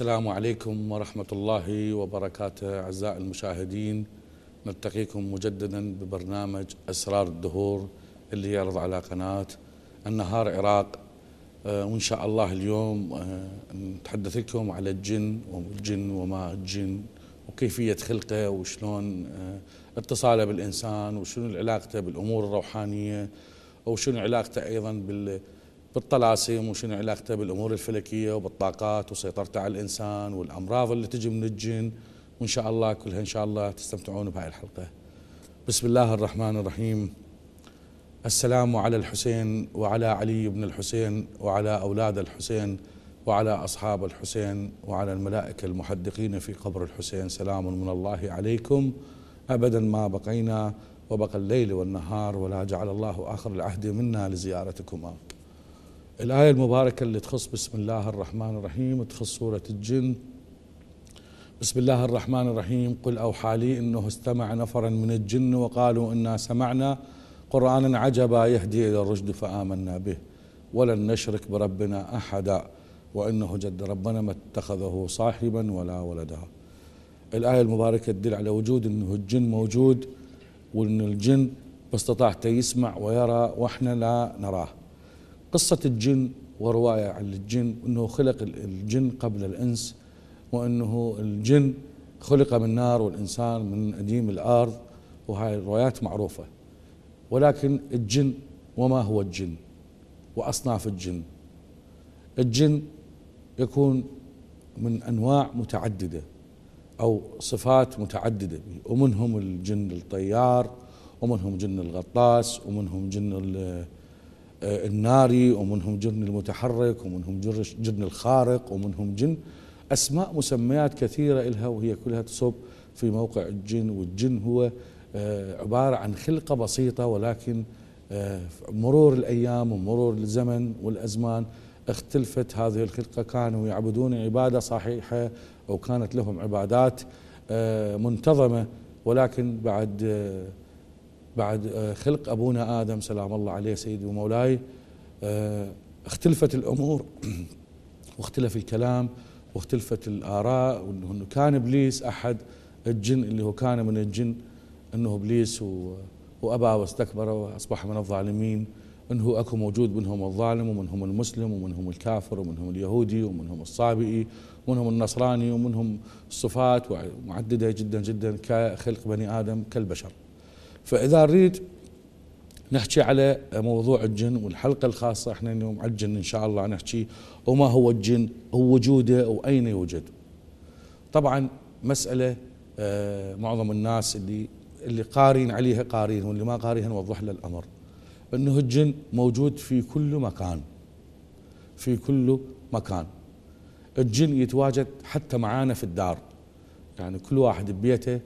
السلام عليكم ورحمة الله وبركاته أعزائي المشاهدين نلتقيكم مجددا ببرنامج أسرار الدهور اللي يعرض على قناة النهار عراق آه، وإن شاء الله اليوم آه، نتحدث لكم على الجن والجن وما الجن وكيفية خلقه وشلون آه، اتصاله بالإنسان وشنو علاقته بالأمور الروحانية وشنو علاقته أيضا بال بالطلاسم وشنو علاقته بالامور الفلكيه وبالطاقات وسيطرته على الانسان والامراض اللي تجي من الجن وان شاء الله كلها ان شاء الله تستمتعون بهاي الحلقه. بسم الله الرحمن الرحيم. السلام على الحسين وعلى علي بن الحسين وعلى اولاد الحسين وعلى اصحاب الحسين وعلى الملائكه المحدقين في قبر الحسين سلام من الله عليكم ابدا ما بقينا وبقى الليل والنهار ولا جعل الله اخر العهد منا لزيارتكما. الآية المباركة اللي تخص بسم الله الرحمن الرحيم تخص سورة الجن بسم الله الرحمن الرحيم قل أوحى لي أنه استمع نفرا من الجن وقالوا إنا سمعنا قرآنا عجبا يهدي إلى الرشد فآمنا به ولن نشرك بربنا أحدا وإنه جد ربنا ما اتخذه صاحبا ولا ولدا الآية المباركة تدل على وجود أنه الجن موجود وأن الجن باستطاعته يسمع ويرى وإحنا لا نراه قصة الجن ورواية عن الجن أنه خلق الجن قبل الإنس وأنه الجن خلق من نار والإنسان من أديم الأرض وهذه الروايات معروفة ولكن الجن وما هو الجن وأصناف الجن الجن يكون من أنواع متعددة أو صفات متعددة ومنهم الجن الطيار ومنهم جن الغطاس ومنهم جن آه، الناري ومنهم جن المتحرك ومنهم جن الخارق ومنهم جن أسماء مسميات كثيرة إلها وهي كلها تصب في موقع الجن والجن هو آه، عبارة عن خلقة بسيطة ولكن آه، مرور الأيام ومرور الزمن والأزمان اختلفت هذه الخلقة كانوا يعبدون عبادة صحيحة وكانت لهم عبادات منتظمة ولكن بعد بعد آه، خلق أبونا آدم سلام الله عليه سيدي ومولاي آه، اختلفت الأمور واختلف الكلام واختلفت الآراء وأنه كان إبليس أحد الجن اللي هو كان من الجن أنه إبليس وأبى واستكبر وأصبح من الظالمين أنه أكو موجود منهم الظالم ومنهم المسلم ومنهم الكافر ومنهم اليهودي ومنهم الصابئي ومنهم النصراني ومنهم الصفات معددة جدا جدا كخلق بني آدم كالبشر فاذا نريد نحكي على موضوع الجن والحلقه الخاصه احنا اليوم على الجن ان شاء الله نحكي وما هو الجن ووجوده واين يوجد طبعا مساله آه، معظم الناس اللي اللي قارين عليها قارين واللي ما قارين نوضح له الامر انه الجن موجود في كل مكان في كل مكان الجن يتواجد حتى معانا في الدار يعني كل واحد ببيته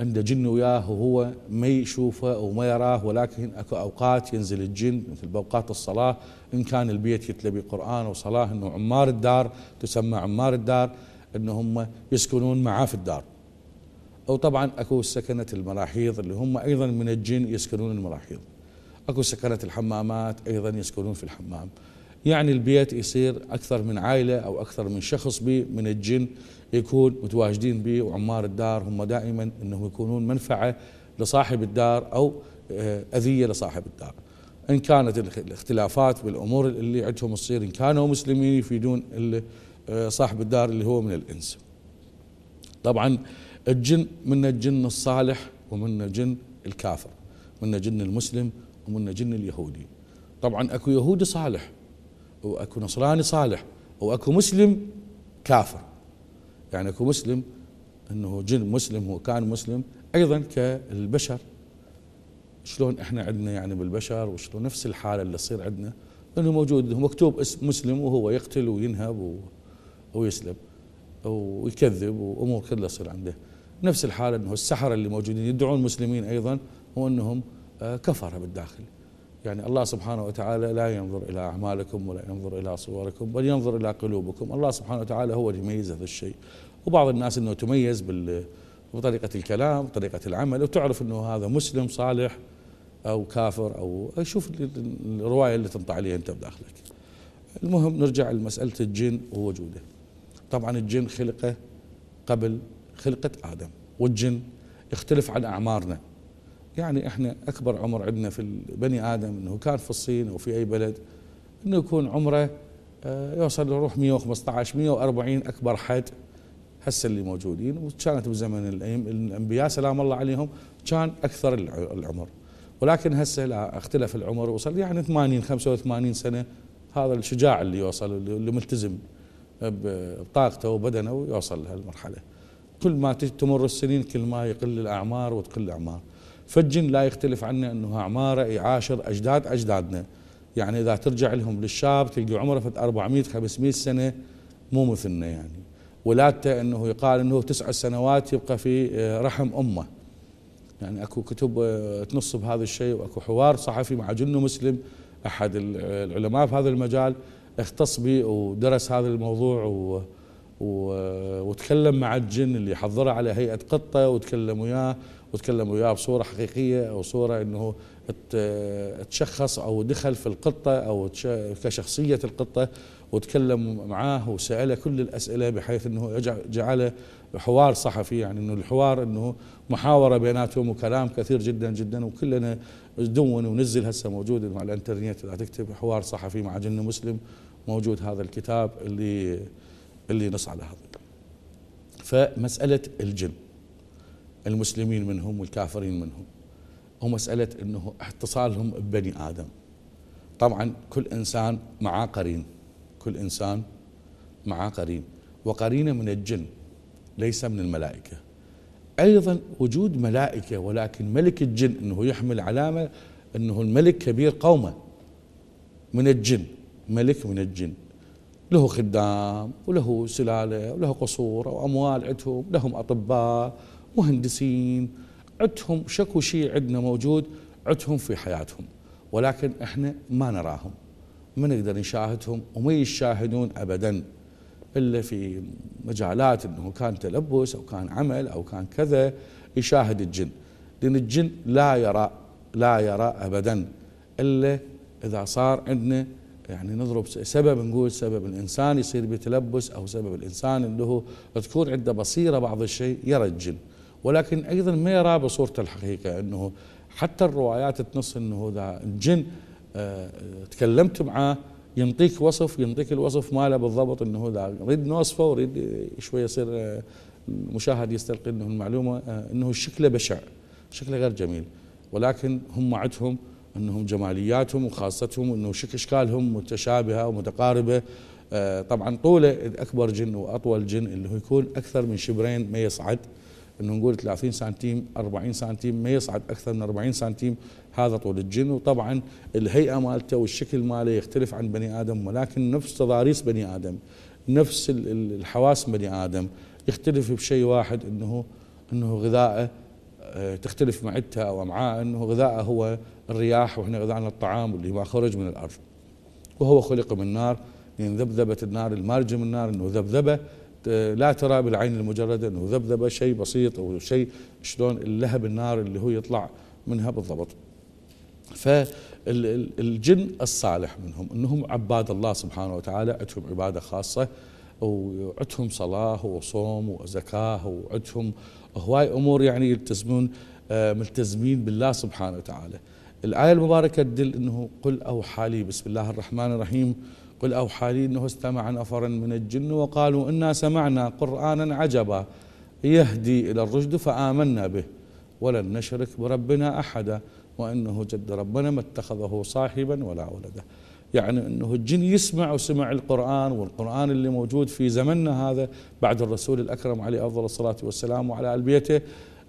عنده جن وياه وهو ما يشوفه وما يراه ولكن أكو أوقات ينزل الجن مثل بأوقات الصلاة إن كان البيت يتلبي قرآن وصلاة أنه عمار الدار تسمى عمار الدار أن هم يسكنون معاه في الدار أو طبعا أكو سكنة المراحيض اللي هم أيضا من الجن يسكنون المراحيض أكو سكنة الحمامات أيضا يسكنون في الحمام يعني البيت يصير أكثر من عائلة أو أكثر من شخص به من الجن يكون متواجدين به وعمار الدار هم دائما أنهم يكونون منفعة لصاحب الدار أو آه، أذية لصاحب الدار إن كانت الاختلافات بالأمور اللي عندهم تصير إن كانوا مسلمين يفيدون آه، صاحب الدار اللي هو من الإنس طبعا الجن من الجن الصالح ومن جن الكافر من جن المسلم ومن جن اليهودي طبعا أكو يهودي صالح واكو نصراني صالح واكو مسلم كافر يعني اكو مسلم انه جن مسلم هو كان مسلم ايضا كالبشر شلون احنا عندنا يعني بالبشر وشلون نفس الحاله اللي تصير عندنا انه موجود مكتوب اسم مسلم وهو يقتل وينهب ويسلب ويكذب وامور كلها تصير عنده نفس الحاله انه السحره اللي موجودين يدعون المسلمين ايضا هو انهم آه، كفره بالداخل يعني الله سبحانه وتعالى لا ينظر إلى أعمالكم ولا ينظر إلى صوركم بل ينظر إلى قلوبكم الله سبحانه وتعالى هو اللي يميز هذا الشيء وبعض الناس أنه تميز بال بطريقة الكلام طريقة العمل وتعرف أنه هذا مسلم صالح أو كافر أو شوف الرواية اللي تنطع عليها أنت بداخلك المهم نرجع لمسألة الجن ووجوده طبعا الجن خلقه قبل خلقة آدم والجن يختلف عن أعمارنا يعني احنا اكبر عمر عندنا في بني ادم انه كان في الصين او في اي بلد انه يكون عمره آه، يوصل لروح 115 140 اكبر حد هسه اللي موجودين وكانت بزمن الانبياء سلام الله عليهم كان اكثر العمر ولكن هسه لا اختلف العمر وصل يعني 80 85 سنه هذا الشجاع اللي يوصل اللي ملتزم بطاقته وبدنه ويوصل لهالمرحله كل ما تمر السنين كل ما يقل الاعمار وتقل الاعمار فالجن لا يختلف عنا أنه أعماره يعاشر أجداد أجدادنا يعني إذا ترجع لهم للشاب تلقى عمره فد 400 500 سنة مو مثلنا يعني ولادته أنه يقال أنه تسع سنوات يبقى في آه، رحم أمه يعني أكو كتب آه، تنص بهذا الشيء وأكو حوار صحفي مع جن مسلم أحد آه، العلماء في هذا المجال اختص به ودرس هذا الموضوع و وتكلم مع الجن اللي حضره على هيئة قطة وتكلم وياه وتكلم وياه بصوره حقيقيه او صوره انه تشخص او دخل في القطه او كشخصيه القطه وتكلم معاه وساله كل الاسئله بحيث انه جعله حوار صحفي يعني انه الحوار انه محاوره بيناتهم وكلام كثير جدا جدا وكلنا دون ونزل هسه موجود على الانترنت اذا تكتب حوار صحفي مع جن مسلم موجود هذا الكتاب اللي اللي نص على هذا فمساله الجن المسلمين منهم والكافرين منهم ومسألة أنه اتصالهم ببني آدم طبعا كل إنسان مع قرين كل إنسان مع قرين وقرينه من الجن ليس من الملائكة أيضا وجود ملائكة ولكن ملك الجن أنه يحمل علامة أنه الملك كبير قومه من الجن ملك من الجن له خدام وله سلالة وله قصور وأموال عندهم لهم أطباء مهندسين عندهم شكو شيء عندنا موجود عندهم في حياتهم ولكن احنا ما نراهم ما نقدر نشاهدهم وما يشاهدون ابدا الا في مجالات انه كان تلبس او كان عمل او كان كذا يشاهد الجن لان الجن لا يرى لا يرى ابدا الا اذا صار عندنا يعني نضرب سبب نقول سبب الانسان يصير بتلبس او سبب الانسان اللي هو تكون عنده بصيره بعض الشيء يرى الجن ولكن أيضا ما يراه بصورته الحقيقة أنه حتى الروايات تنص أنه ذا الجن آه، تكلمت معاه ينطيك وصف ينطيك الوصف ماله بالضبط انه ذا نريد نوصفه ونريد شوي يصير آه، المشاهد يستلقي انه المعلومه آه، انه شكله بشع شكله غير جميل ولكن هم عندهم انهم جمالياتهم وخاصتهم انه شك اشكالهم متشابهه ومتقاربه طبعا طوله اكبر جن واطول جن اللي هو يكون اكثر من شبرين ما يصعد انه نقول 30 سنتيم 40 سنتيم ما يصعد اكثر من 40 سنتيم هذا طول الجن وطبعا الهيئه مالته والشكل ماله يختلف عن بني ادم ولكن نفس تضاريس بني ادم نفس الحواس بني ادم يختلف بشيء واحد انه انه غذائه آه، تختلف معدته او امعاء انه غذائه هو الرياح واحنا غذائنا الطعام اللي ما خرج من الارض وهو خلق من نار لان يعني ذبذبه النار المارجه من النار انه ذبذبه لا ترى بالعين المجردة أنه ذبذبة شيء بسيط أو شيء شلون اللهب النار اللي هو يطلع منها بالضبط فالجن الصالح منهم أنهم عباد الله سبحانه وتعالى عندهم عبادة خاصة وعندهم صلاة وصوم وزكاة وعندهم هواي أمور يعني يلتزمون آه، ملتزمين بالله سبحانه وتعالى الآية المباركة تدل أنه قل أوحى لي بسم الله الرحمن الرحيم قل أوحى لي أنه استمع نفرا من الجن وقالوا إنا سمعنا قرآنا عجبا يهدي إلى الرشد فآمنا به ولن نشرك بربنا أحدا وأنه جد ربنا ما اتخذه صاحبا ولا ولدا يعني أنه الجن يسمع وسمع القرآن والقرآن اللي موجود في زمننا هذا بعد الرسول الأكرم عليه أفضل الصلاة والسلام وعلى آل بيته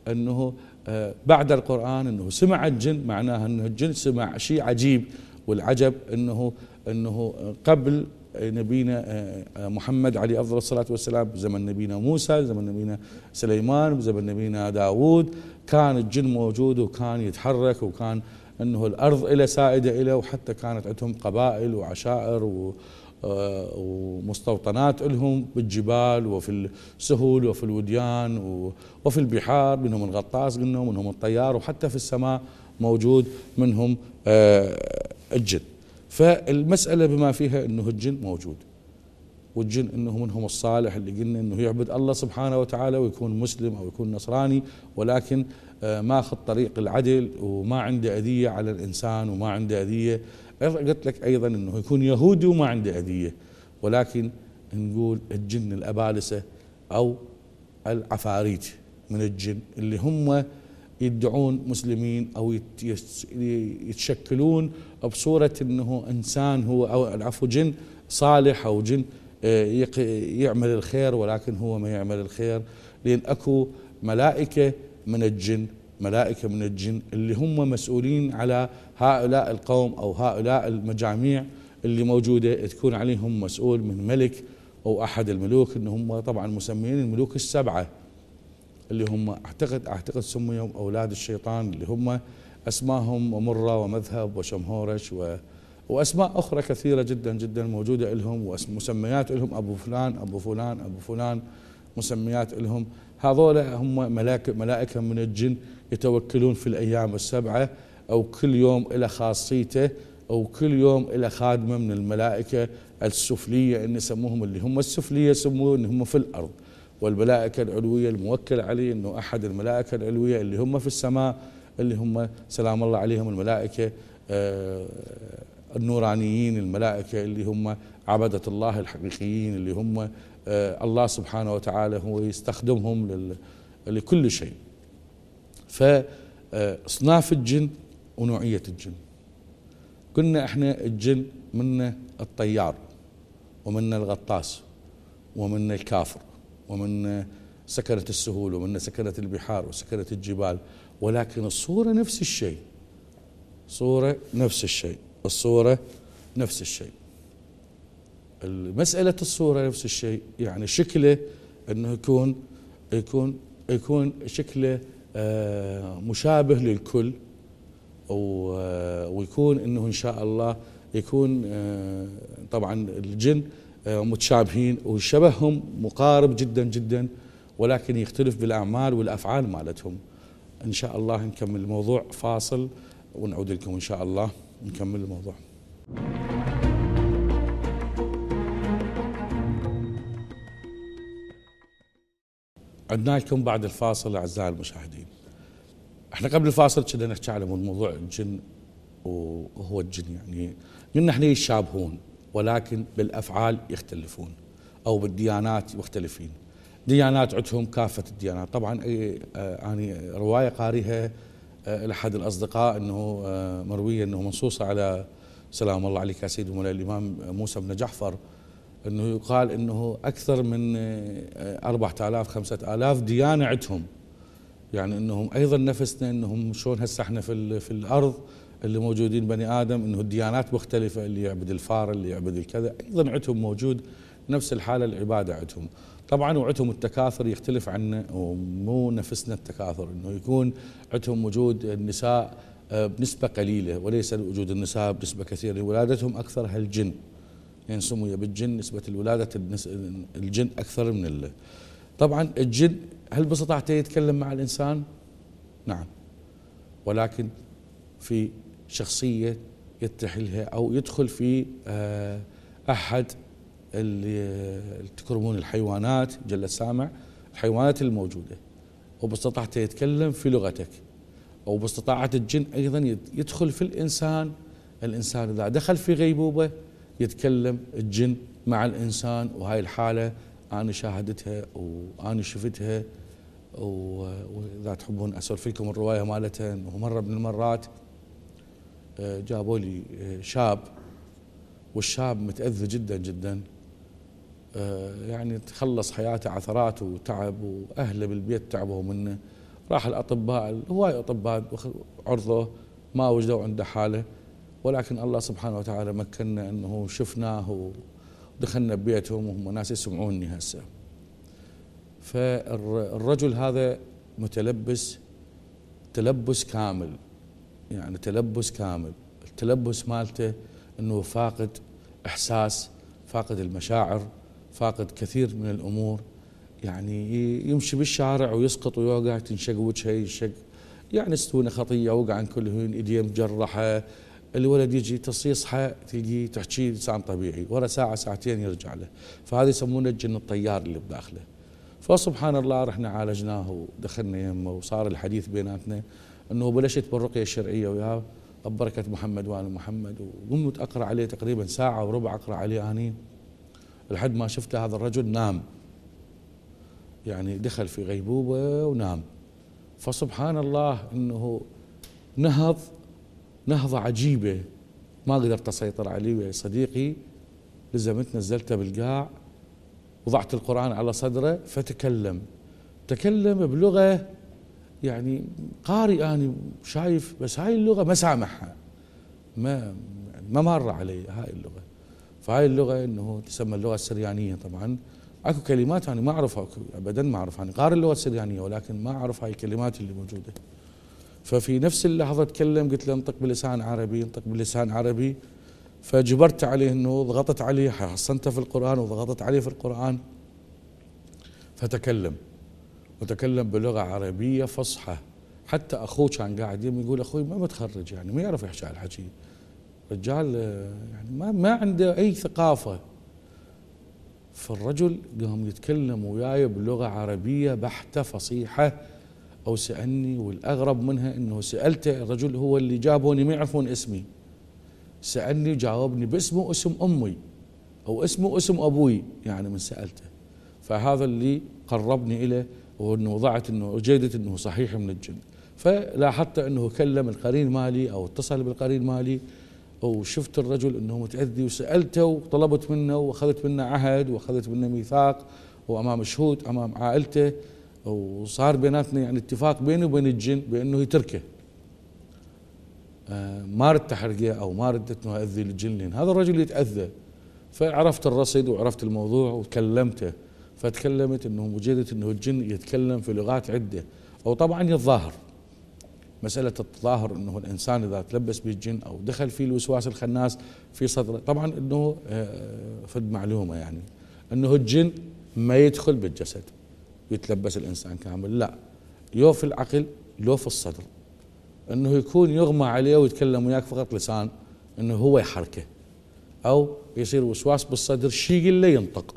أنه آه، بعد القرآن أنه سمع الجن معناها أنه الجن سمع شيء عجيب والعجب أنه أنه قبل نبينا آه، آه، محمد عليه أفضل الصلاة والسلام زمن نبينا موسى زمن نبينا سليمان زمن نبينا داوود كان الجن موجود وكان يتحرك وكان أنه الأرض إلى سائدة إلى وحتى كانت عندهم قبائل وعشائر و آه، ومستوطنات لهم بالجبال وفي السهول وفي الوديان وفي البحار منهم الغطاس قلنا منهم الطيار وحتى في السماء موجود منهم الجن فالمسألة بما فيها أنه الجن موجود والجن أنه منهم الصالح اللي قلنا أنه يعبد الله سبحانه وتعالى ويكون مسلم أو يكون نصراني ولكن آه، ما أخذ طريق العدل وما عنده أذية على الإنسان وما عنده أذية قلت لك أيضا أنه يكون يهودي وما عنده أذية ولكن نقول الجن الأبالسة أو العفاريت من الجن اللي هم يدعون مسلمين او يتشكلون بصوره انه انسان هو او العفو جن صالح او جن آه، يعمل الخير ولكن هو ما يعمل الخير لان اكو ملائكه من الجن ملائكه من الجن اللي هم مسؤولين على هؤلاء القوم او هؤلاء المجاميع اللي موجوده تكون عليهم مسؤول من ملك او احد الملوك ان هم طبعا مسمين الملوك السبعه اللي هم اعتقد اعتقد سميهم اولاد الشيطان اللي هم اسماهم مره ومذهب وشمهورش و واسماء اخرى كثيره جدا جدا موجوده لهم ومسميات لهم ابو فلان ابو فلان ابو فلان مسميات لهم هذول هم ملائكه ملائكه من الجن يتوكلون في الايام السبعه او كل يوم الى خاصيته او كل يوم الى خادمه من الملائكه السفليه ان يسموهم اللي هم السفليه يسموهم هم في الارض والملائكة العلوية الموكل عليه أنه أحد الملائكة العلوية اللي هم في السماء اللي هم سلام الله عليهم الملائكة آه، النورانيين الملائكة اللي هم عبدة الله الحقيقيين اللي هم آه، الله سبحانه وتعالى هو يستخدمهم لكل شيء فاصناف آه، الجن ونوعية الجن قلنا احنا الجن منا الطيار ومنا الغطاس ومنا الكافر ومن سكنة السهول ومن سكنة البحار وسكنة الجبال ولكن الصورة نفس الشيء صورة نفس الشيء الصورة نفس الشيء مسألة الصورة نفس الشيء يعني شكله أنه يكون يكون يكون شكله آه، مشابه للكل آه، ويكون أنه إن شاء الله يكون آه، طبعا الجن آه، متشابهين وشبههم مقارب جدا جدا ولكن يختلف بالاعمال والافعال مالتهم. ان شاء الله نكمل الموضوع فاصل ونعود لكم ان شاء الله نكمل الموضوع. عدنا لكم بعد الفاصل اعزائي المشاهدين. احنا قبل الفاصل كنا نحكي على موضوع الجن وهو الجن يعني قلنا احنا يتشابهون ولكن بالافعال يختلفون او بالديانات مختلفين ديانات عندهم كافه الديانات طبعا اي يعني روايه قاريها آه، لاحد الاصدقاء انه آه، مرويه انه منصوصه على سلام الله عليك يا سيدي مولاي الامام موسى بن جعفر انه يقال انه اكثر من 4000 5000 ديانه عندهم يعني انهم ايضا نفسنا انهم شلون هسه احنا في في الارض اللي موجودين بني ادم انه الديانات مختلفه اللي يعبد الفار اللي يعبد الكذا ايضا عندهم موجود نفس الحاله العباده عندهم طبعا وعندهم التكاثر يختلف عنا ومو نفسنا التكاثر انه يكون عندهم وجود النساء آه، بنسبة قليلة وليس وجود النساء بنسبة كثيرة ولادتهم أكثرها الجن يعني سمي بالجن نسبة الولادة الجن أكثر من الله طبعا الجن هل بسطعته يتكلم مع الإنسان؟ نعم ولكن في شخصية يتحلها أو يدخل في آه، أحد آه، اللي تكرمون الحيوانات جل سامع الحيوانات الموجودة وباستطاعته يتكلم في لغتك أو باستطاعة الجن أيضا يدخل في الإنسان الإنسان إذا دخل في غيبوبة يتكلم الجن مع الإنسان وهاي الحالة أنا شاهدتها وأنا شفتها وإذا تحبون أسولف لكم الرواية مالتها ومرة من المرات جابوا لي آه، شاب والشاب متأذي جدا جدا آه، يعني تخلص حياته عثرات وتعب وأهله بالبيت تعبوا منه راح الأطباء هواي أطباء عرضه ما وجدوا عنده حالة ولكن الله سبحانه وتعالى مكننا أنه شفناه ودخلنا ببيتهم وهم ناس يسمعوني هسه فالرجل هذا متلبس تلبس كامل يعني تلبس كامل التلبس مالته انه فاقد احساس فاقد المشاعر فاقد كثير من الامور يعني يمشي بالشارع ويسقط ويوقع تنشق وجهه ينشق يعني ستونه خطيه وقع عن كل هون ايديه مجرحه الولد يجي تصيصها تلقيه تحكي انسان طبيعي ورا ساعه ساعتين يرجع له فهذا يسمونه الجن الطيار اللي بداخله فسبحان الله رحنا عالجناه ودخلنا يمه وصار الحديث بيناتنا انه بلشت بالرقيه الشرعيه وياه ببركه محمد وآل محمد وقمت أقرأ عليه تقريبا ساعة وربع أقرأ عليه أني لحد ما شفت هذا الرجل نام يعني دخل في غيبوبة ونام فسبحان الله أنه نهض نهضة عجيبة ما قدرت أسيطر عليه ويا صديقي لزمت نزلته بالقاع وضعت القرآن على صدره فتكلم تكلم بلغة يعني قارئ أنا شايف بس هاي اللغة ما سامحها ما يعني ما مر علي هاي اللغة فهاي اللغة انه تسمى اللغة السريانية طبعا اكو كلمات انا يعني ما اعرفها ابدا ما اعرفها انا يعني قارئ اللغة السريانية ولكن ما اعرف هاي الكلمات اللي موجودة ففي نفس اللحظة اتكلم قلت له انطق بلسان عربي انطق بلسان عربي فجبرت عليه انه ضغطت عليه حصنته في القرآن وضغطت عليه في القرآن فتكلم وتكلم بلغة عربية فصحى حتى أخوه كان قاعد يم يقول أخوي ما متخرج يعني ما يعرف يحكي على الحكي رجال يعني ما ما عنده أي ثقافة فالرجل قام يتكلم وياي بلغة عربية بحتة فصيحة أو سألني والأغرب منها أنه سألته الرجل هو اللي جابوني ما يعرفون اسمي سألني جاوبني باسمه اسم أمي أو اسمه اسم أبوي يعني من سألته فهذا اللي قربني إلى وانه وضعت انه وجدت انه صحيح من الجن فلاحظت انه كلم القرين مالي او اتصل بالقرين مالي وشفت الرجل انه متاذي وسالته وطلبت منه واخذت منه عهد واخذت منه ميثاق وامام شهود امام عائلته وصار بيناتنا يعني اتفاق بيني وبين الجن بانه يتركه آه، ما ردت احرقه او ما ردت انه اذي الجن هذا الرجل يتاذى فعرفت الرصد وعرفت الموضوع وكلمته فتكلمت انه وجدت انه الجن يتكلم في لغات عده او طبعا يتظاهر مساله التظاهر انه الانسان اذا تلبس بالجن او دخل فيه الوسواس الخناس في صدره طبعا انه فد آه، معلومه يعني انه الجن ما يدخل بالجسد يتلبس الانسان كامل لا يو في العقل لو في الصدر انه يكون يغمى عليه ويتكلم وياك فقط لسان انه هو يحركه او يصير وسواس بالصدر شيء اللي ينطق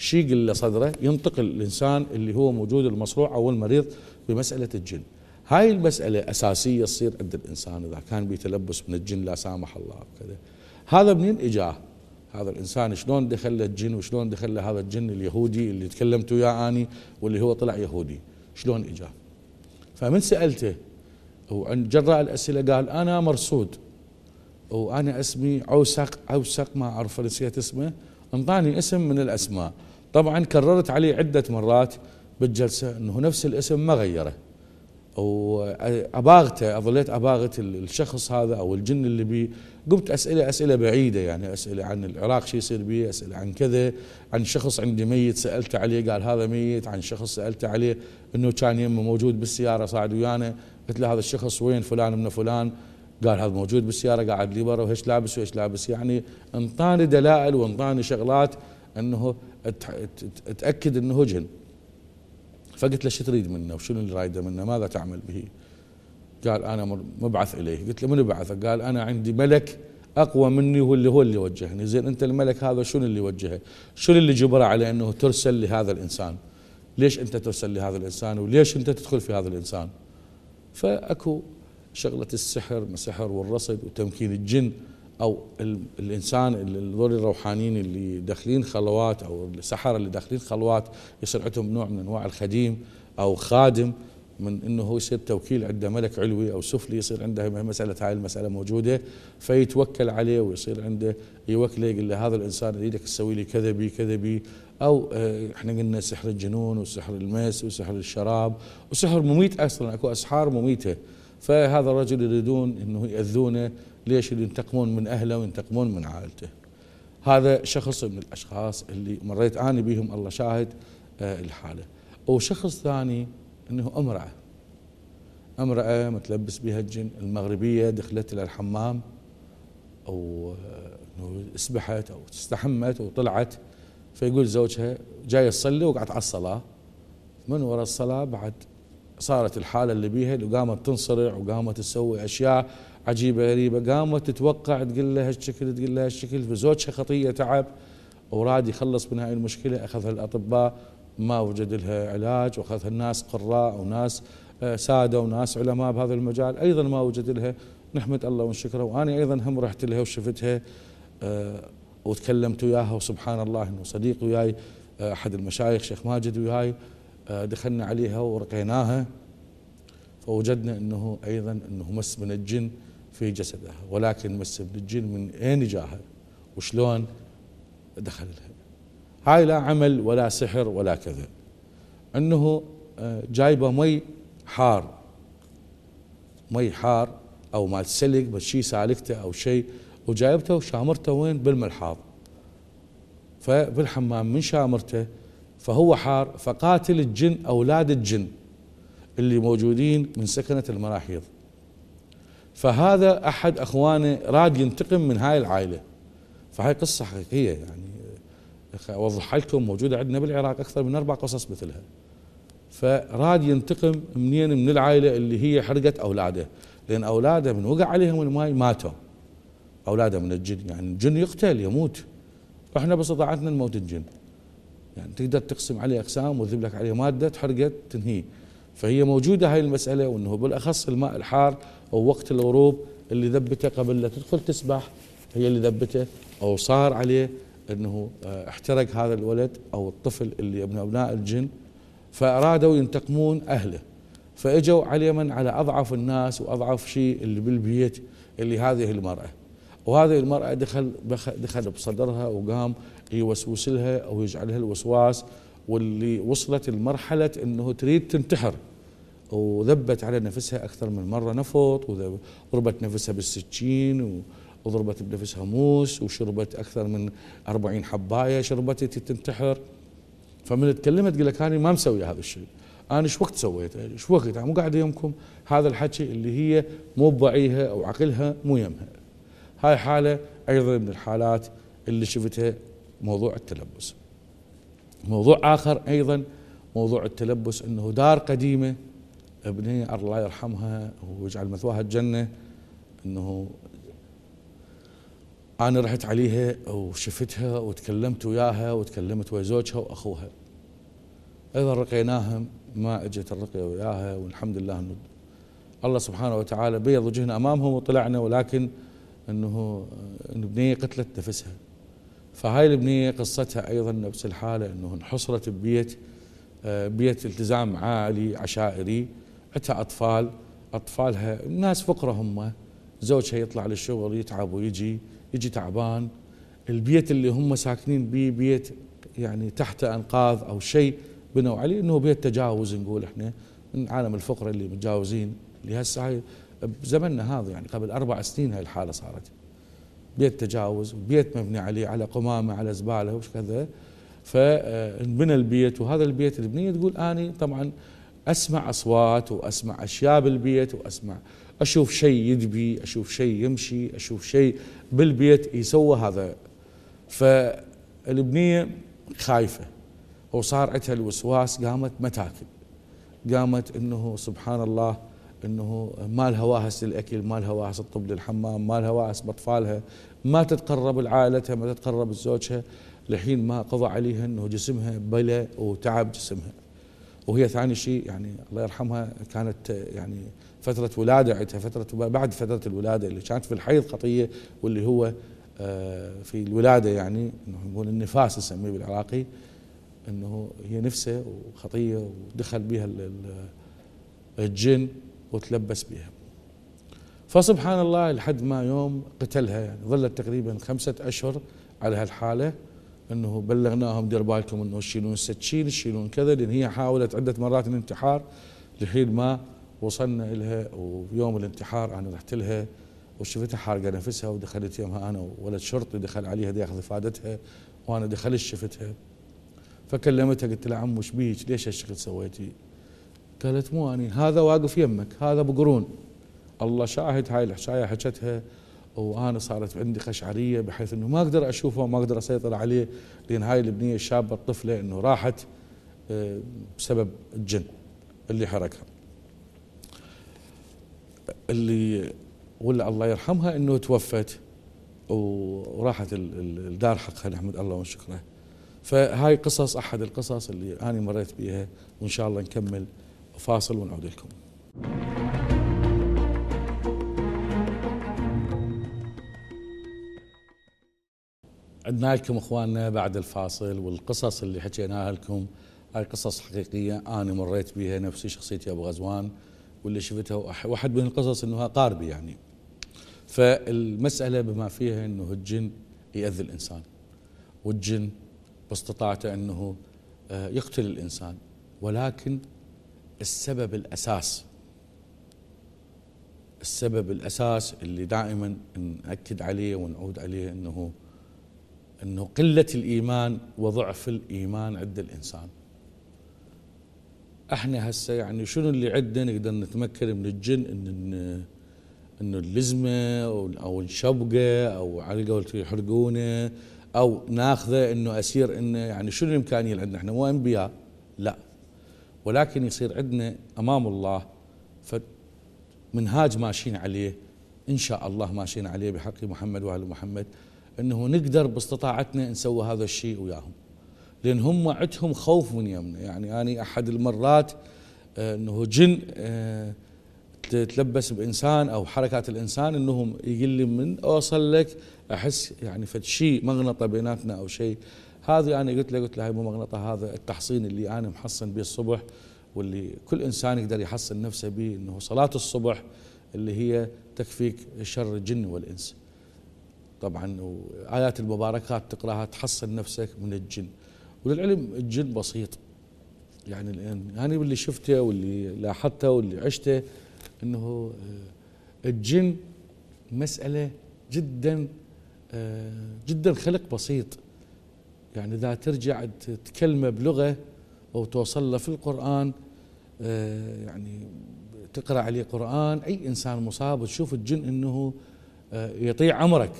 شيق لصدره ينتقل الإنسان اللي هو موجود المصروع أو المريض بمسألة الجن هاي المسألة أساسية تصير عند الإنسان إذا كان بيتلبس من الجن لا سامح الله وكذا هذا منين إجاه هذا الإنسان شلون دخل له الجن وشلون دخل له هذا الجن اليهودي اللي تكلمت وياه أني واللي هو طلع يهودي شلون إجاه فمن سألته وعند جراء الأسئلة قال أنا مرصود وأنا اسمي عوسق عوسق ما أعرف نسيت اسمه انطاني اسم من الأسماء طبعا كررت عليه عدة مرات بالجلسة أنه نفس الاسم ما غيره وأباغته أظليت أباغت الشخص هذا أو الجن اللي بي قمت أسئلة أسئلة بعيدة يعني أسئلة عن العراق شو يصير بيه أسئلة عن كذا عن شخص عندي ميت سألت عليه قال هذا ميت عن شخص سألت عليه أنه كان يمه موجود بالسيارة صعد ويانا قلت له هذا الشخص وين فلان من فلان قال هذا موجود بالسيارة قاعد لي برا وهيش لابس وهيش لابس يعني انطاني دلائل وانطاني شغلات أنه اتاكد انه هجن فقلت له شو تريد منه وشنو اللي رايده منه ماذا تعمل به قال انا مبعث اليه قلت له من بعثك قال انا عندي ملك اقوى مني هو اللي هو اللي وجهني زين انت الملك هذا شنو اللي وجهه شنو اللي جبره على انه ترسل لهذا الانسان ليش انت ترسل لهذا الانسان وليش انت تدخل في هذا الانسان فاكو شغله السحر مسحر والرصد وتمكين الجن او الانسان هذول الروحانيين اللي داخلين خلوات او السحره اللي داخلين خلوات يصير عندهم نوع من انواع الخديم او خادم من انه هو يصير توكيل عنده ملك علوي او سفلي يصير عنده مساله هاي المساله موجوده فيتوكل عليه ويصير عنده يوكله يقول له هذا الانسان اريدك تسوي لي كذا بي كذا بي او آه، احنا قلنا سحر الجنون وسحر المس وسحر الشراب وسحر مميت اصلا اكو اسحار مميته فهذا الرجل يريدون انه ياذونه ليش اللي ينتقمون من أهله وينتقمون من عائلته هذا شخص من الأشخاص اللي مريت أنا بهم الله شاهد آه، الحالة وشخص ثاني أنه امرأة امرأة متلبس بها الجن المغربية دخلت إلى الحمام أو آه، سبحت أو استحمت وطلعت فيقول زوجها جاي تصلي وقعدت على الصلاة من وراء الصلاة بعد صارت الحالة اللي بيها وقامت تنصرع وقامت تسوي أشياء عجيبه غريبه قامت تتوقع تقول له هالشكل تقول له هالشكل فزوجها خطيه تعب وراد يخلص من هاي المشكله اخذها الاطباء ما وجد لها علاج واخذها الناس قراء وناس آه، ساده وناس علماء بهذا المجال ايضا ما وجد لها نحمد الله ونشكره وانا ايضا هم رحت لها وشفتها آه، وتكلمت وياها وسبحان الله انه صديق وياي آه، احد المشايخ شيخ ماجد وياي دخلنا عليها ورقيناها فوجدنا انه ايضا انه مس من الجن في جسدها ولكن مس الجن من اين جاها وشلون دخل لها هاي لا عمل ولا سحر ولا كذا انه آه، جايبه مي حار مي حار او ما تسلق بس شي سالكته او شيء وجايبته وشامرته وين بالملحاض فبالحمام من شامرته فهو حار فقاتل الجن اولاد الجن اللي موجودين من سكنه المراحيض فهذا احد اخوانه راد ينتقم من هاي العائله فهاي قصه حقيقيه يعني اوضحها لكم موجوده عندنا بالعراق اكثر من اربع قصص مثلها فراد ينتقم منين من العائله اللي هي حرقت اولاده لان اولاده من وقع عليهم الماي ماتوا اولاده من الجن يعني الجن يقتل يموت احنا باستطاعتنا نموت الجن يعني تقدر تقسم عليه اقسام وتذيب لك عليه ماده تحرقت تنهيه فهي موجوده هاي المساله وانه بالاخص الماء الحار او وقت الغروب اللي ذبته قبل لا تدخل تسبح هي اللي ذبته او صار عليه انه آه، احترق هذا الولد او الطفل اللي ابن ابناء الجن فارادوا ينتقمون اهله فاجوا على من على اضعف الناس واضعف شيء اللي بالبيت اللي هذه المراه وهذه المراه دخل دخل بصدرها وقام يوسوس لها او يجعلها الوسواس واللي وصلت لمرحله انه تريد تنتحر وذبت على نفسها أكثر من مرة نفط وضربت نفسها بالسكين وضربت بنفسها موس وشربت أكثر من 40 حباية شربت تنتحر فمن تكلمت قال لك أنا ما مسوي هذا الشيء أنا ايش وقت سويته ايش وقت مو قاعد يمكم هذا الحكي اللي هي مو بضعيها أو عقلها مو يمها هاي حالة أيضا من الحالات اللي شفتها موضوع التلبس موضوع آخر أيضا موضوع التلبس أنه دار قديمة ابني الله يرحمها ويجعل مثواها الجنة انه انا رحت عليها وشفتها وتكلمت وياها وتكلمت ويا زوجها واخوها ايضا رقيناهم ما اجت الرقيه وياها والحمد لله انه الله سبحانه وتعالى بيض وجهنا امامهم وطلعنا ولكن انه البنيه قتلت نفسها فهاي البنيه قصتها ايضا نفس الحاله انه انحصرت ببيت بيت التزام عالي عشائري عندها اطفال اطفالها ناس فقره هم زوجها يطلع للشغل يتعب ويجي يجي تعبان البيت اللي هم ساكنين بيه بيت يعني تحت انقاض او شيء بنوا عليه انه بيت تجاوز نقول احنا من عالم الفقر اللي متجاوزين اللي هسه هاي بزمننا هذا يعني قبل اربع سنين هاي الحاله صارت بيت تجاوز بيت مبني عليه على قمامه على زباله وش كذا فانبنى آه، البيت وهذا البيت البنيه تقول اني طبعا اسمع اصوات واسمع اشياء بالبيت واسمع اشوف شيء يدبي اشوف شيء يمشي اشوف شيء بالبيت يسوى هذا فالبنيه خايفه وصار عندها الوسواس قامت ما تاكل قامت انه سبحان الله انه ما لها واهس للاكل ما لها واهس الطب للحمام ما لها واهس باطفالها ما تتقرب لعائلتها ما تتقرب لزوجها لحين ما قضى عليها انه جسمها بلا وتعب جسمها وهي ثاني شيء يعني الله يرحمها كانت يعني فترة ولادة عندها فترة بعد فترة الولادة اللي كانت في الحيض خطية واللي هو آه، في الولادة يعني نقول النفاس نسميه بالعراقي انه هي نفسه وخطية ودخل بها الجن وتلبس بها فسبحان الله لحد ما يوم قتلها يعني ظلت تقريبا خمسة أشهر على هالحالة انه بلغناهم دير بالكم انه تشيلون السكين تشيلون كذا لان هي حاولت عده مرات الانتحار لحين ما وصلنا لها ويوم الانتحار انا رحت لها وشفتها حارقه نفسها ودخلت يمها انا وولد شرطي دخل عليها ياخذ افادتها وانا دخلت شفتها فكلمتها قلت لها عمو ايش بيك؟ ليش هالشغل سويتي؟ قالت مو اني هذا واقف يمك هذا بقرون الله شاهد هاي الحكايه حكتها وانا صارت عندي قشعريه بحيث انه ما اقدر اشوفه ما اقدر اسيطر عليه لان هاي البنيه الشابه الطفله انه راحت آه، بسبب الجن اللي حركها اللي ولا الله يرحمها انه توفت وراحت الدار حقها نحمد الله ونشكره فهاي قصص احد القصص اللي انا مريت بيها وان شاء الله نكمل فاصل ونعود لكم. عدنا لكم اخواننا بعد الفاصل والقصص اللي حكيناها لكم هاي قصص حقيقيه انا مريت بها نفسي شخصيتي ابو غزوان واللي شفتها واحد من القصص انها قاربي يعني فالمساله بما فيها انه الجن ياذي الانسان والجن باستطاعته انه آه، يقتل الانسان ولكن السبب الاساس السبب الاساس اللي دائما ناكد عليه ونعود عليه انه انه قله الايمان وضعف الايمان عند الانسان احنا هسه يعني شنو اللي عندنا نقدر نتمكن من الجن ان انه اللزمه او نشبقه او على قولته يحرقونه او ناخذه انه اسير انه يعني شنو الامكانيه اللي عندنا احنا مو انبياء لا ولكن يصير عندنا امام الله فمنهاج ماشيين عليه ان شاء الله ماشيين عليه بحق محمد وال محمد انه نقدر باستطاعتنا نسوي هذا الشيء وياهم لان هم عندهم خوف من يمنا يعني اني احد المرات آه، انه جن آه، تلبس بانسان او حركات الانسان انهم يقول لي من اوصل لك احس يعني فد شيء مغنطه بيناتنا او شيء هذه انا يعني قلت له قلت له هاي مو مغنطه هذا التحصين اللي انا محصن به الصبح واللي كل انسان يقدر يحصن نفسه به انه صلاه الصبح اللي هي تكفيك شر الجن والانس طبعا وآيات المباركات تقراها تحصن نفسك من الجن وللعلم الجن بسيط يعني الان انا اللي شفته واللي لاحظته واللي عشته انه آه، الجن مساله جدا آه، جدا خلق بسيط يعني اذا ترجع تكلمه بلغه او توصل له في القران آه، يعني تقرا عليه قران اي انسان مصاب تشوف الجن انه يطيع امرك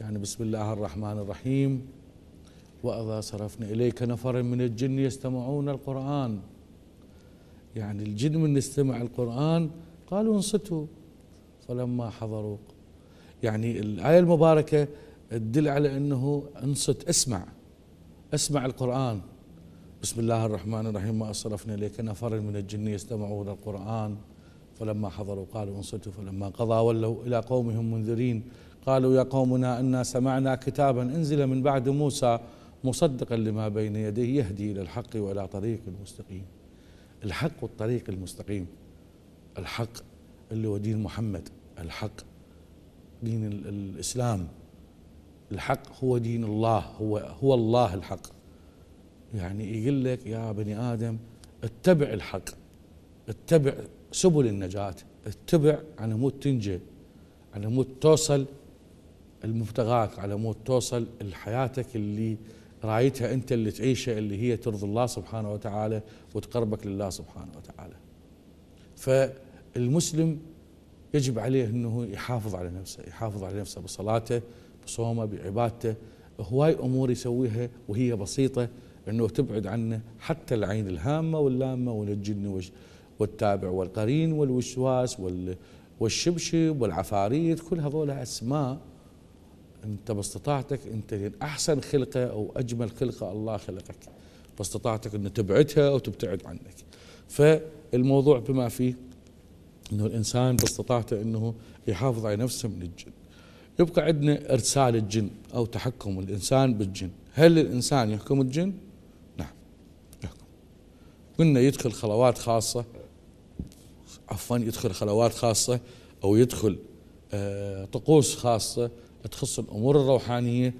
يعني بسم الله الرحمن الرحيم وإذا صرفنا إليك نفر من الجن يستمعون القرآن يعني الجن من يستمع القرآن قالوا انصتوا فلما حضروا يعني الآية المباركة تدل على أنه انصت اسمع اسمع القرآن بسم الله الرحمن الرحيم ما أصرفنا إليك نفر من الجن يستمعون القرآن فلما حضروا قالوا انصتوا فلما قضى ولوا إلى قومهم منذرين قالوا يا قومنا انا سمعنا كتابا انزل من بعد موسى مصدقا لما بين يديه يهدي الى الحق والى طريق المستقيم الحق والطريق المستقيم الحق اللي هو دين محمد الحق دين الاسلام الحق هو دين الله هو هو الله الحق يعني يقول لك يا بني ادم اتبع الحق اتبع سبل النجاه اتبع على مود تنجي على مود توصل المبتغاك على مود توصل لحياتك اللي رايتها انت اللي تعيشها اللي هي ترضي الله سبحانه وتعالى وتقربك لله سبحانه وتعالى. فالمسلم يجب عليه انه يحافظ على نفسه، يحافظ على نفسه بصلاته، بصومه، بعبادته، هواي امور يسويها وهي بسيطه انه تبعد عنه حتى العين الهامه واللامه والجن والتابع والقرين والوسواس والشبشب والعفاريت كل هذول اسماء انت باستطاعتك انت احسن خلقه او اجمل خلقه الله خلقك باستطاعتك ان تبعدها او تبتعد عنك فالموضوع بما فيه انه الانسان باستطاعته انه يحافظ على نفسه من الجن يبقى عندنا ارسال الجن او تحكم الانسان بالجن هل الانسان يحكم الجن نعم يحكم قلنا يدخل خلوات خاصه عفوا يدخل خلوات خاصه او يدخل آه، طقوس خاصه تخص الأمور الروحانية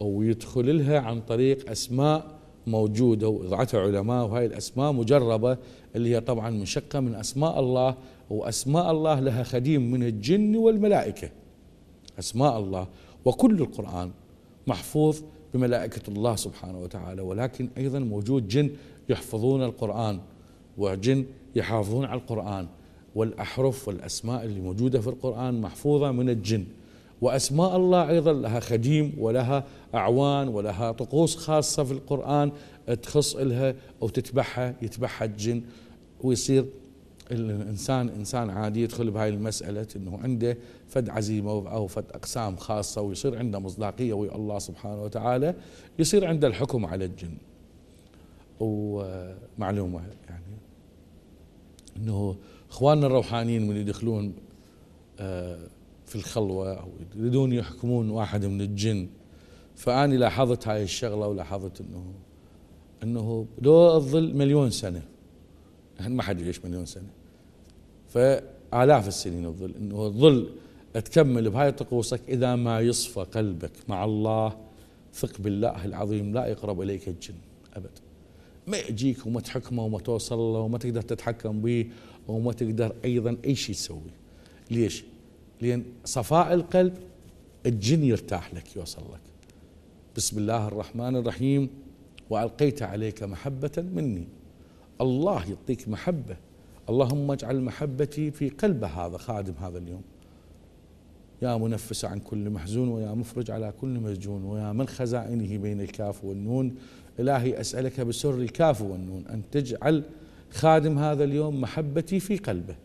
ويدخل لها عن طريق أسماء موجودة وضعتها علماء وهي الأسماء مجربة اللي هي طبعا مشقه من أسماء الله وأسماء الله لها خديم من الجن والملائكة أسماء الله وكل القرآن محفوظ بملائكة الله سبحانه وتعالى ولكن أيضا موجود جن يحفظون القرآن وجن يحافظون على القرآن والأحرف والأسماء اللي موجودة في القرآن محفوظة من الجن وأسماء الله أيضا لها خديم ولها أعوان ولها طقوس خاصة في القرآن تخص إلها أو تتبعها يتبعها الجن ويصير الإنسان إنسان عادي يدخل بهاي المسألة أنه عنده فد عزيمة أو فد أقسام خاصة ويصير عنده مصداقية ويا الله سبحانه وتعالى يصير عنده الحكم على الجن ومعلومة يعني أنه إخواننا الروحانيين من يدخلون آه في الخلوة أو يريدون يحكمون واحد من الجن فأني لاحظت هاي الشغلة ولاحظت أنه أنه لو الظل مليون سنة احنا ما حد ليش مليون سنة فآلاف السنين الظل أنه الظل تكمل بهاي طقوسك إذا ما يصفى قلبك مع الله ثق بالله العظيم لا يقرب إليك الجن أبدا ما يجيك وما تحكمه وما توصل له وما تقدر تتحكم به وما تقدر أيضا أي شيء تسوي ليش؟ لأن صفاء القلب الجن يرتاح لك يوصل لك بسم الله الرحمن الرحيم وألقيت عليك محبة مني الله يعطيك محبة اللهم اجعل محبتي في قلب هذا خادم هذا اليوم يا منفس عن كل محزون ويا مفرج على كل مسجون ويا من خزائنه بين الكاف والنون إلهي أسألك بسر الكاف والنون أن تجعل خادم هذا اليوم محبتي في قلبه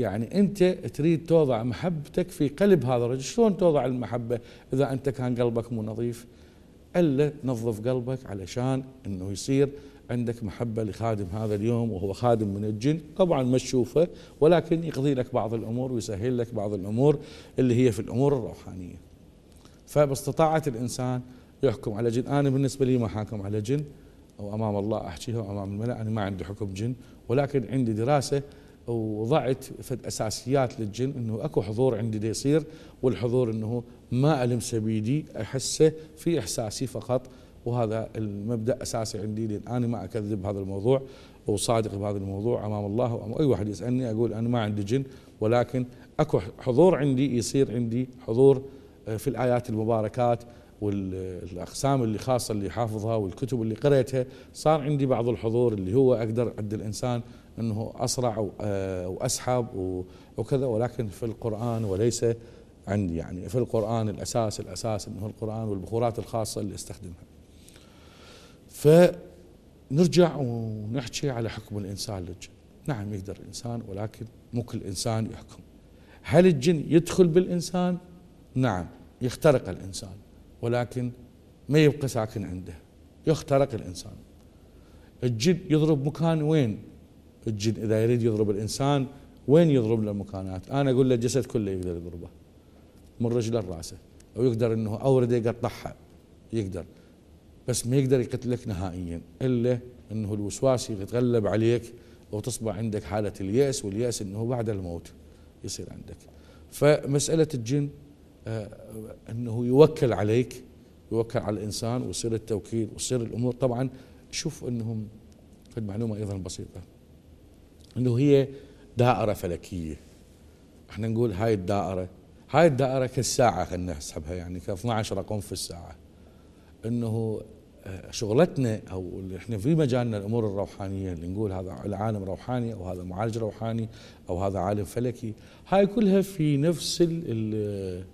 يعني انت تريد توضع محبتك في قلب هذا الرجل شلون توضع المحبه اذا انت كان قلبك مو نظيف الا نظف قلبك علشان انه يصير عندك محبة لخادم هذا اليوم وهو خادم من الجن طبعا ما تشوفه ولكن يقضي لك بعض الأمور ويسهل لك بعض الأمور اللي هي في الأمور الروحانية فباستطاعة الإنسان يحكم على جن أنا بالنسبة لي ما حاكم على جن أو أمام الله أحكيها وأمام الملأ أنا ما عندي حكم جن ولكن عندي دراسة وضعت فد اساسيات للجن انه اكو حضور عندي دي يصير والحضور انه ما المسه بيدي احسه في احساسي فقط وهذا المبدا اساسي عندي لان انا ما اكذب بهذا الموضوع وصادق بهذا الموضوع امام الله وأم اي واحد يسالني اقول انا ما عندي جن ولكن اكو حضور عندي يصير عندي حضور آه، في الايات المباركات والاقسام اللي خاصه اللي حافظها والكتب اللي قريتها صار عندي بعض الحضور اللي هو اقدر عند الانسان أنه أسرع آه، وأسحب وكذا ولكن في القرآن وليس عندي يعني في القرآن الأساس الأساس أنه القرآن والبخورات الخاصة اللي استخدمها فنرجع ونحكي على حكم الإنسان للجن نعم يقدر الإنسان ولكن مو كل إنسان يحكم هل الجن يدخل بالإنسان نعم يخترق الإنسان ولكن ما يبقى ساكن عنده يخترق الإنسان الجن يضرب مكان وين الجن إذا يريد يضرب الإنسان وين يضرب له مكانات أنا أقول له الجسد كله يقدر يضربه من رجله لراسه أو يقدر أنه أورده يقطعها يقدر بس ما يقدر يقتلك نهائيا إلا أنه الوسواس يتغلب عليك وتصبح عندك حالة اليأس واليأس أنه بعد الموت يصير عندك فمسألة الجن آه، أنه يوكل عليك يوكل على الإنسان ويصير التوكيل ويصير الأمور طبعا شوف أنهم في المعلومة أيضا بسيطة انه هي دائره فلكيه احنا نقول هاي الدائره هاي الدائره كالساعه خلينا نحسبها يعني ك 12 رقم في الساعه انه آه، شغلتنا او اللي احنا في مجالنا الامور الروحانيه اللي نقول هذا العالم روحاني او هذا معالج روحاني او هذا عالم فلكي هاي كلها في نفس ال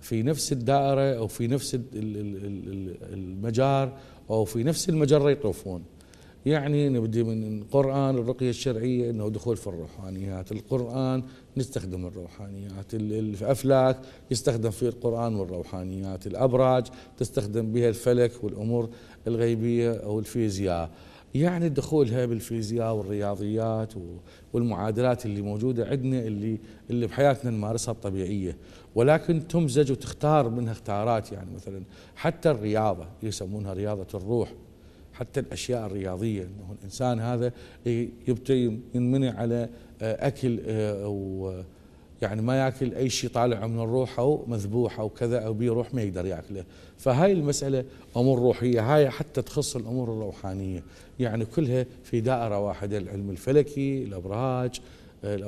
في نفس الدائره او في نفس المجار او في نفس المجره يطوفون يعني نبدي من القرآن الرقية الشرعية أنه دخول في الروحانيات القرآن نستخدم الروحانيات الأفلاك يستخدم فيه القرآن والروحانيات الأبراج تستخدم بها الفلك والأمور الغيبية أو الفيزياء يعني دخولها بالفيزياء والرياضيات والمعادلات اللي موجودة عندنا اللي اللي بحياتنا نمارسها الطبيعية ولكن تمزج وتختار منها اختارات يعني مثلا حتى الرياضة يسمونها رياضة الروح حتى الاشياء الرياضيه انه الانسان هذا يبتدي ينمنع على آه، اكل آه، او آه، يعني ما ياكل اي شيء طالع من الروح او مذبوح او كذا او بيروح روح ما يقدر ياكله، فهاي المساله امور روحيه، هاي حتى تخص الامور الروحانيه، يعني كلها في دائره واحده العلم الفلكي، الابراج،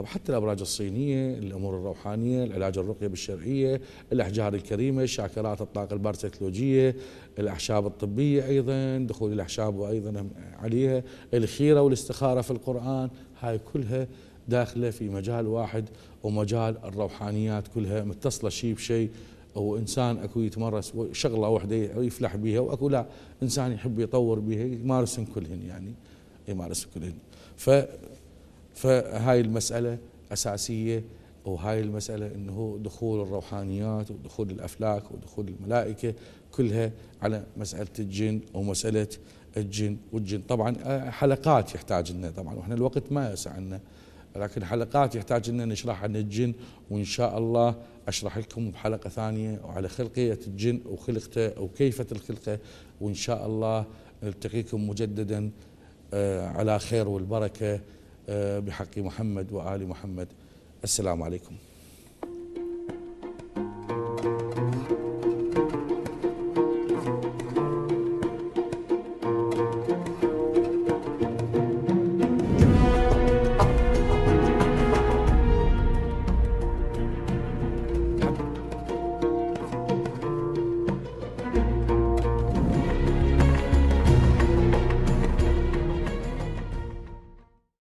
حتى الابراج الصينيه، الامور الروحانيه، العلاج الرقيه بالشرعيه، الاحجار الكريمه، الشاكرات الطاقه البارسيكولوجيه، الأعشاب الطبية أيضا دخول الأعشاب وأيضا عليها الخيرة والاستخارة في القرآن هاي كلها داخلة في مجال واحد ومجال الروحانيات كلها متصلة شيء بشيء وإنسان أكو يتمرس شغلة واحدة يفلح بها وأكو لا إنسان يحب يطور بها يمارسهم كلهن يعني يمارسهم كلهن ف فهاي المسألة أساسية وهاي المسألة أنه دخول الروحانيات ودخول الأفلاك ودخول الملائكة كلها على مسألة الجن ومسألة الجن والجن طبعا آه، حلقات يحتاج لنا طبعا وإحنا الوقت ما يسعنا لكن حلقات يحتاج لنا نشرح عن الجن وإن شاء الله أشرح لكم بحلقة ثانية وعلى خلقية الجن وخلقته وكيفة الخلقة وإن شاء الله نلتقيكم مجددا آه، على خير والبركة آه، بحق محمد وآل محمد السلام عليكم